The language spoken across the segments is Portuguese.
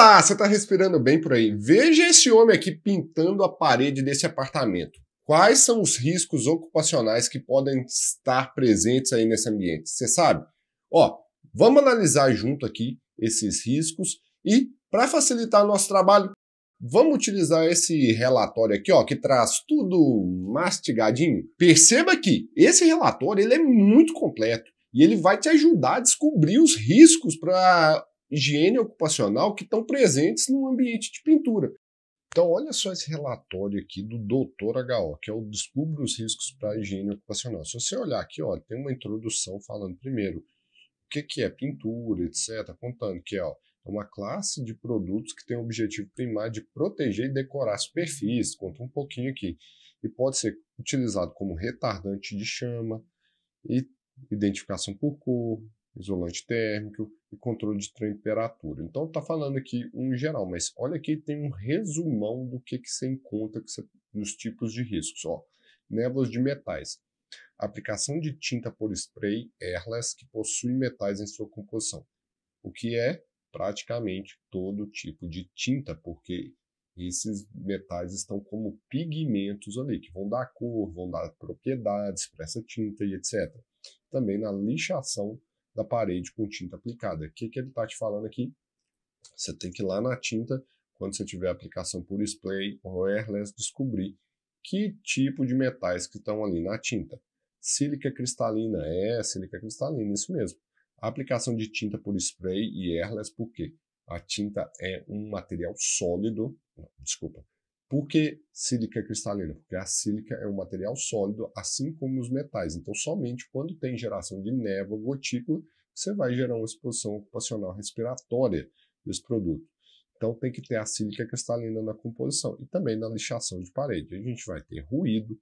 Olá, você está respirando bem por aí? Veja esse homem aqui pintando a parede desse apartamento. Quais são os riscos ocupacionais que podem estar presentes aí nesse ambiente? Você sabe? Ó, vamos analisar junto aqui esses riscos e, para facilitar nosso trabalho, Vamos utilizar esse relatório aqui, ó, que traz tudo mastigadinho. Perceba que esse relatório ele é muito completo e ele vai te ajudar a descobrir os riscos para higiene ocupacional que estão presentes no ambiente de pintura. Então, olha só esse relatório aqui do Dr. HO, que é o Descubra os Riscos para a Higiene Ocupacional. Se você olhar aqui, ó, tem uma introdução falando primeiro o que, que é pintura, etc., contando que ó, é uma classe de produtos que tem o objetivo primário de proteger e decorar superfícies. conta um pouquinho aqui, e pode ser utilizado como retardante de chama, e identificação por cor, isolante térmico, e controle de temperatura. Então está falando aqui um geral, mas olha aqui tem um resumão do que, que você encontra que você, dos tipos de riscos. Ó. névoas de metais. Aplicação de tinta por spray airless que possui metais em sua composição, o que é praticamente todo tipo de tinta, porque esses metais estão como pigmentos ali, que vão dar cor, vão dar propriedades para essa tinta e etc. Também na lixação da parede com tinta aplicada. O que, que ele está te falando aqui? Você tem que ir lá na tinta, quando você tiver aplicação por spray ou airless, descobrir que tipo de metais que estão ali na tinta. Sílica cristalina, é sílica cristalina, isso mesmo. A aplicação de tinta por spray e airless, por quê? A tinta é um material sólido, não, desculpa, por que sílica cristalina? Porque a sílica é um material sólido, assim como os metais. Então, somente quando tem geração de névoa, gotícula, você vai gerar uma exposição ocupacional respiratória desse produto. Então, tem que ter a sílica cristalina na composição e também na lixação de parede. A gente vai ter ruído,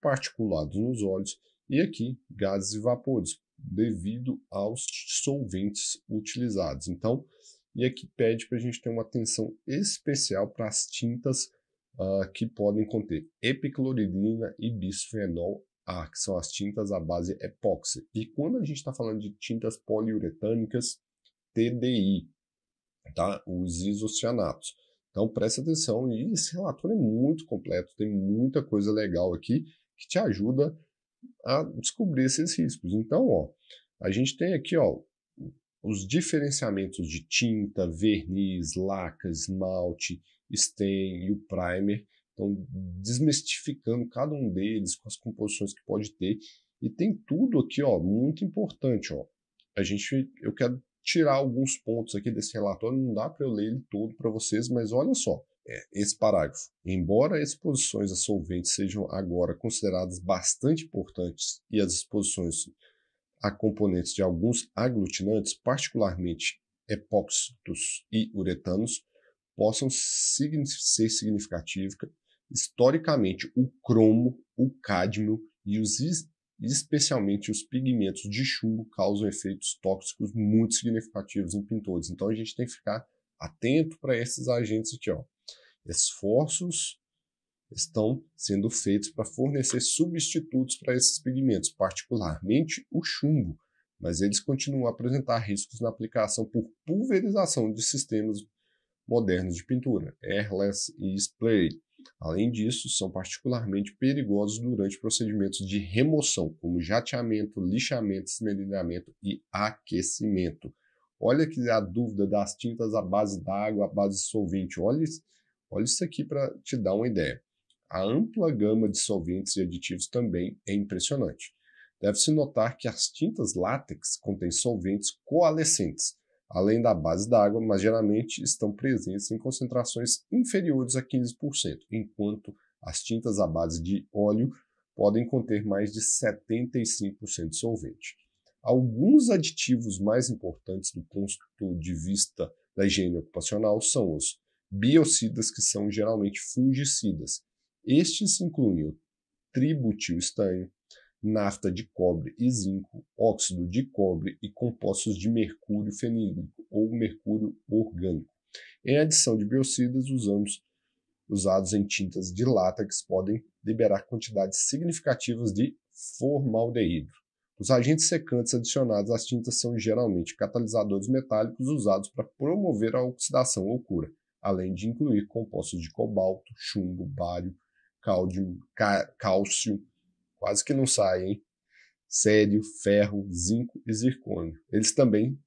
particulados nos olhos e aqui gases e vapores, devido aos solventes utilizados. Então, e aqui pede para a gente ter uma atenção especial para as tintas uh, que podem conter epicloridina e bisfenol A, que são as tintas à base epóxi. E quando a gente está falando de tintas poliuretânicas, TDI, tá? os isocianatos. Então presta atenção, e esse relatório é muito completo, tem muita coisa legal aqui que te ajuda a descobrir esses riscos. Então, ó, a gente tem aqui ó, os diferenciamentos de tinta, verniz, laca, esmalte, Stain e o Primer. Então, desmistificando cada um deles com as composições que pode ter. E tem tudo aqui, ó, muito importante, ó. A gente, eu quero tirar alguns pontos aqui desse relatório, não dá para eu ler ele todo para vocês, mas olha só, é, esse parágrafo. Embora as exposições a solventes sejam agora consideradas bastante importantes e as exposições a componentes de alguns aglutinantes, particularmente epóxitos e uretanos, possam ser significativas, historicamente o cromo, o cádmio e os especialmente os pigmentos de chumbo causam efeitos tóxicos muito significativos em pintores. Então a gente tem que ficar atento para esses agentes aqui, ó. Esforços estão sendo feitos para fornecer substitutos para esses pigmentos, particularmente o chumbo, mas eles continuam a apresentar riscos na aplicação por pulverização de sistemas modernos de pintura, airless e spray. Além disso, são particularmente perigosos durante procedimentos de remoção, como jateamento, lixamento, esmerilhamento e aquecimento. Olha que a dúvida das tintas à base d'água, à base de solvente. Olha, olha isso aqui para te dar uma ideia. A ampla gama de solventes e aditivos também é impressionante. Deve-se notar que as tintas látex contêm solventes coalescentes, além da base da água, mas geralmente estão presentes em concentrações inferiores a 15%, enquanto as tintas à base de óleo podem conter mais de 75% de solvente. Alguns aditivos mais importantes do ponto de vista da higiene ocupacional são os biocidas, que são geralmente fungicidas. Estes incluem o estanho, nafta de cobre e zinco, óxido de cobre e compostos de mercúrio fenílico ou mercúrio orgânico. Em adição de biocidas, usamos, usados em tintas de látex podem liberar quantidades significativas de formaldeído. Os agentes secantes adicionados às tintas são geralmente catalisadores metálicos usados para promover a oxidação ou cura, além de incluir compostos de cobalto, chumbo, bário, cálcio, quase que não sai, hein? Sério, ferro, zinco e zircônio. Eles também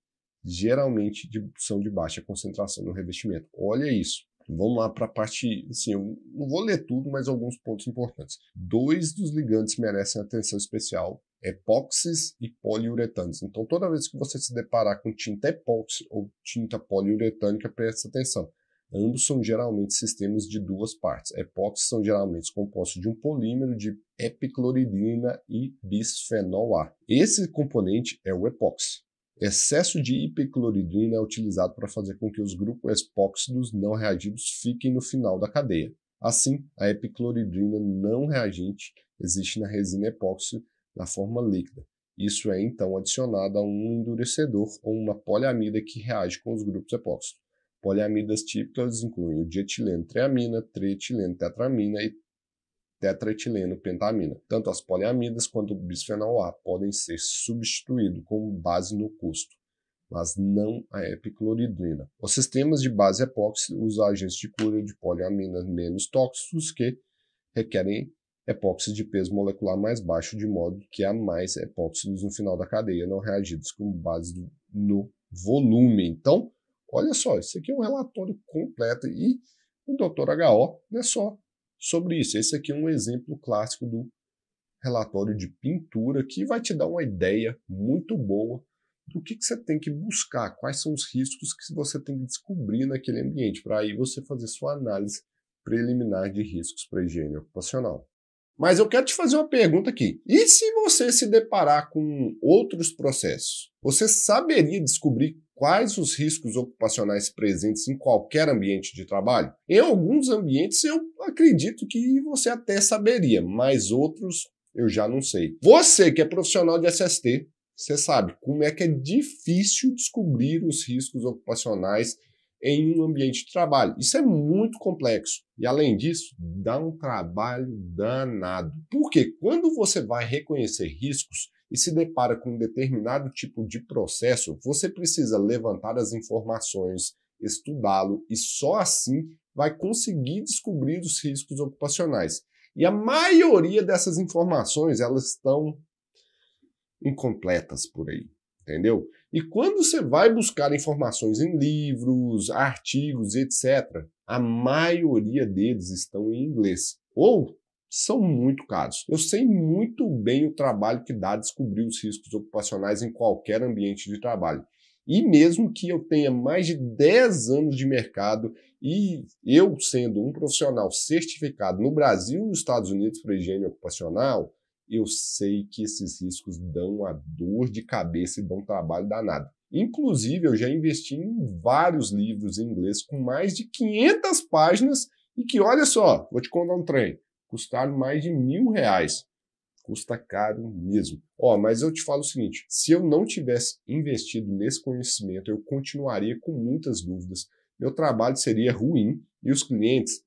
geralmente de, são de baixa concentração no revestimento. Olha isso. Vamos lá para a parte, assim, eu não vou ler tudo, mas alguns pontos importantes. Dois dos ligantes merecem atenção especial, epóxis e poliuretanos. Então, toda vez que você se deparar com tinta epóxi ou tinta poliuretânica, preste atenção. Ambos são geralmente sistemas de duas partes. Epóxis são geralmente compostos de um polímero de epicloridina e bisfenol A. Esse componente é o epóxi. Excesso de epicloridina é utilizado para fazer com que os grupos epóxidos não reagidos fiquem no final da cadeia. Assim, a epicloridrina não reagente existe na resina epóxi na forma líquida. Isso é então adicionado a um endurecedor ou uma poliamida que reage com os grupos epóxidos. Poliamidas típicas incluem o dietileno treamina, treetileno tetramina e tetraetileno pentamina. Tanto as poliamidas quanto o bisfenol A podem ser substituídos como base no custo, mas não a epicloridrina. Os sistemas de base epóxi usam agentes de cura de poliaminas menos tóxicos que requerem epóxi de peso molecular mais baixo, de modo que há mais epóxidos no final da cadeia não reagidos como base no volume. Então, Olha só, isso aqui é um relatório completo e o Dr. HO não é só sobre isso. Esse aqui é um exemplo clássico do relatório de pintura que vai te dar uma ideia muito boa do que, que você tem que buscar, quais são os riscos que você tem que descobrir naquele ambiente, para aí você fazer sua análise preliminar de riscos para higiene ocupacional. Mas eu quero te fazer uma pergunta aqui. E se você se deparar com outros processos? Você saberia descobrir quais os riscos ocupacionais presentes em qualquer ambiente de trabalho? Em alguns ambientes eu acredito que você até saberia, mas outros eu já não sei. Você que é profissional de SST, você sabe como é que é difícil descobrir os riscos ocupacionais em um ambiente de trabalho. Isso é muito complexo. E além disso, dá um trabalho danado. Porque quando você vai reconhecer riscos, e se depara com um determinado tipo de processo, você precisa levantar as informações, estudá-lo e só assim vai conseguir descobrir os riscos ocupacionais. E a maioria dessas informações, elas estão incompletas por aí, entendeu? E quando você vai buscar informações em livros, artigos, etc., a maioria deles estão em inglês ou são muito caros. Eu sei muito bem o trabalho que dá descobrir os riscos ocupacionais em qualquer ambiente de trabalho. E mesmo que eu tenha mais de 10 anos de mercado e eu sendo um profissional certificado no Brasil e nos Estados Unidos para higiene ocupacional, eu sei que esses riscos dão a dor de cabeça e dão trabalho danado. Inclusive, eu já investi em vários livros em inglês com mais de 500 páginas e que, olha só, vou te contar um trem, custaram mais de mil reais. Custa caro mesmo. Ó, mas eu te falo o seguinte: se eu não tivesse investido nesse conhecimento, eu continuaria com muitas dúvidas. Meu trabalho seria ruim e os clientes,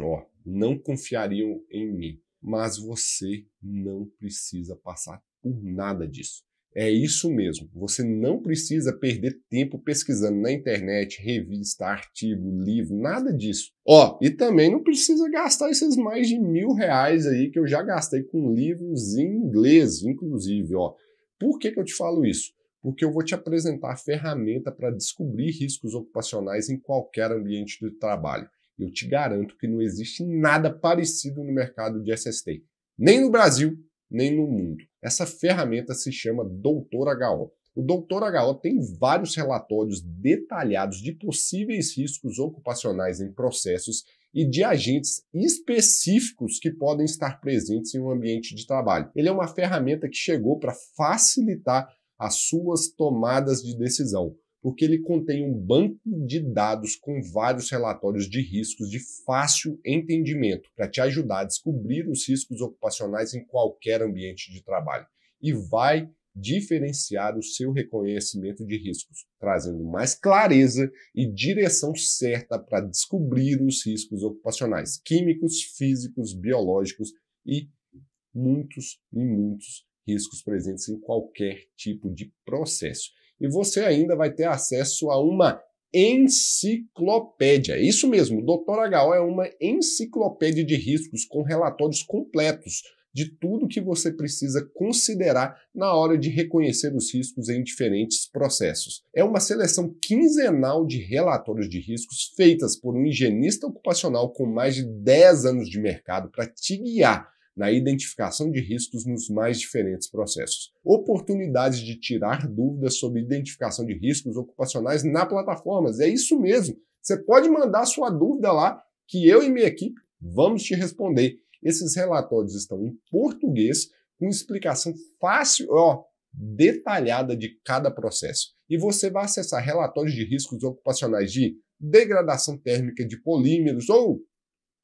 ó, não confiariam em mim. Mas você não precisa passar por nada disso. É isso mesmo. Você não precisa perder tempo pesquisando na internet, revista, artigo, livro, nada disso. Ó, e também não precisa gastar esses mais de mil reais aí que eu já gastei com livros em inglês, inclusive. Ó, por que, que eu te falo isso? Porque eu vou te apresentar ferramenta para descobrir riscos ocupacionais em qualquer ambiente de trabalho. Eu te garanto que não existe nada parecido no mercado de SST, nem no Brasil, nem no mundo. Essa ferramenta se chama Doutor HO. O Doutor HO tem vários relatórios detalhados de possíveis riscos ocupacionais em processos e de agentes específicos que podem estar presentes em um ambiente de trabalho. Ele é uma ferramenta que chegou para facilitar as suas tomadas de decisão porque ele contém um banco de dados com vários relatórios de riscos de fácil entendimento para te ajudar a descobrir os riscos ocupacionais em qualquer ambiente de trabalho e vai diferenciar o seu reconhecimento de riscos, trazendo mais clareza e direção certa para descobrir os riscos ocupacionais químicos, físicos, biológicos e muitos e muitos riscos presentes em qualquer tipo de processo e você ainda vai ter acesso a uma enciclopédia. É isso mesmo, Doutor HO é uma enciclopédia de riscos com relatórios completos de tudo que você precisa considerar na hora de reconhecer os riscos em diferentes processos. É uma seleção quinzenal de relatórios de riscos feitas por um higienista ocupacional com mais de 10 anos de mercado para te guiar na identificação de riscos nos mais diferentes processos. Oportunidades de tirar dúvidas sobre identificação de riscos ocupacionais na plataformas. É isso mesmo. Você pode mandar sua dúvida lá que eu e minha equipe vamos te responder. Esses relatórios estão em português com explicação fácil, ó, detalhada de cada processo. E você vai acessar relatórios de riscos ocupacionais de degradação térmica de polímeros ou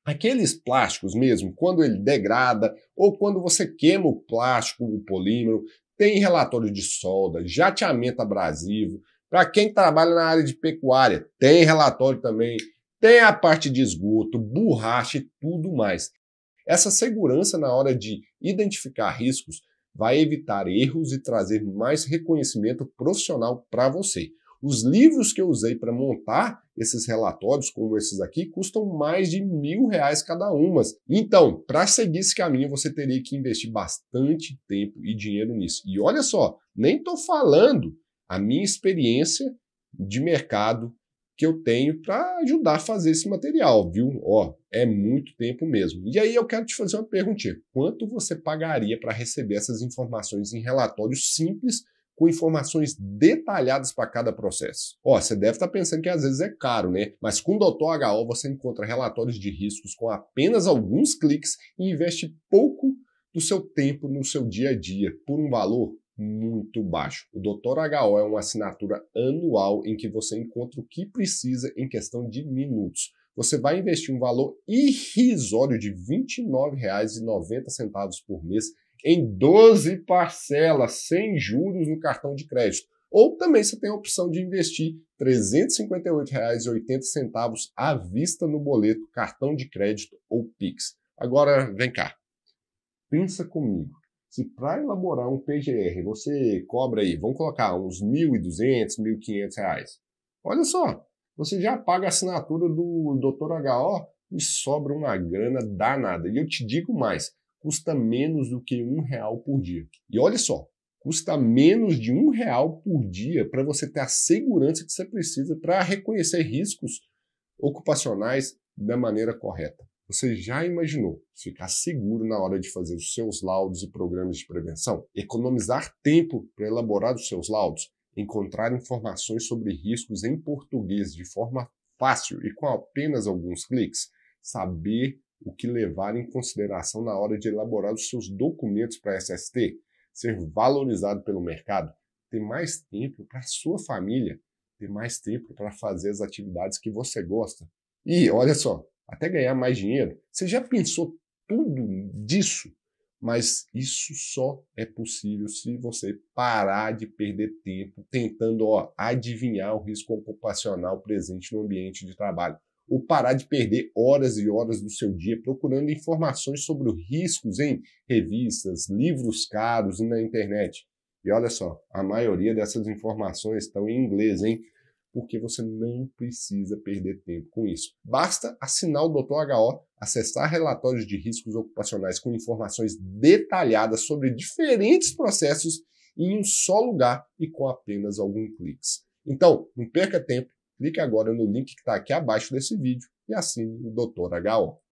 Aqueles plásticos mesmo, quando ele degrada ou quando você queima o plástico, o polímero, tem relatório de solda, jateamento abrasivo. Para quem trabalha na área de pecuária, tem relatório também. Tem a parte de esgoto, borracha e tudo mais. Essa segurança na hora de identificar riscos vai evitar erros e trazer mais reconhecimento profissional para você. Os livros que eu usei para montar esses relatórios, como esses aqui, custam mais de mil reais cada umas. Então, para seguir esse caminho, você teria que investir bastante tempo e dinheiro nisso. E olha só, nem estou falando a minha experiência de mercado que eu tenho para ajudar a fazer esse material, viu? Ó, é muito tempo mesmo. E aí eu quero te fazer uma perguntinha: quanto você pagaria para receber essas informações em relatórios simples com informações detalhadas para cada processo. Ó, você deve estar tá pensando que às vezes é caro, né? Mas com o Doutor HO você encontra relatórios de riscos com apenas alguns cliques e investe pouco do seu tempo no seu dia a dia por um valor muito baixo. O Doutor HO é uma assinatura anual em que você encontra o que precisa em questão de minutos você vai investir um valor irrisório de R$ 29,90 por mês em 12 parcelas, sem juros no cartão de crédito. Ou também você tem a opção de investir R$ 358,80 à vista no boleto, cartão de crédito ou Pix. Agora, vem cá. Pensa comigo. Se para elaborar um PGR você cobra aí, vamos colocar uns R$ 1.200, R$ 1.500, olha só, você já paga a assinatura do Dr. HO e sobra uma grana danada. E eu te digo mais, custa menos do que um real por dia. E olha só, custa menos de um real por dia para você ter a segurança que você precisa para reconhecer riscos ocupacionais da maneira correta. Você já imaginou ficar seguro na hora de fazer os seus laudos e programas de prevenção? Economizar tempo para elaborar os seus laudos? Encontrar informações sobre riscos em português de forma fácil e com apenas alguns cliques? Saber o que levar em consideração na hora de elaborar os seus documentos para a SST, ser valorizado pelo mercado, ter mais tempo para a sua família, ter mais tempo para fazer as atividades que você gosta. E olha só, até ganhar mais dinheiro. Você já pensou tudo disso? Mas isso só é possível se você parar de perder tempo tentando ó, adivinhar o risco ocupacional presente no ambiente de trabalho ou parar de perder horas e horas do seu dia procurando informações sobre riscos em revistas, livros caros e na internet. E olha só, a maioria dessas informações estão em inglês, hein? Porque você não precisa perder tempo com isso. Basta assinar o Dr. HO, acessar relatórios de riscos ocupacionais com informações detalhadas sobre diferentes processos em um só lugar e com apenas alguns cliques. Então, não perca tempo, Clique agora no link que está aqui abaixo desse vídeo e assine o Dr. HO.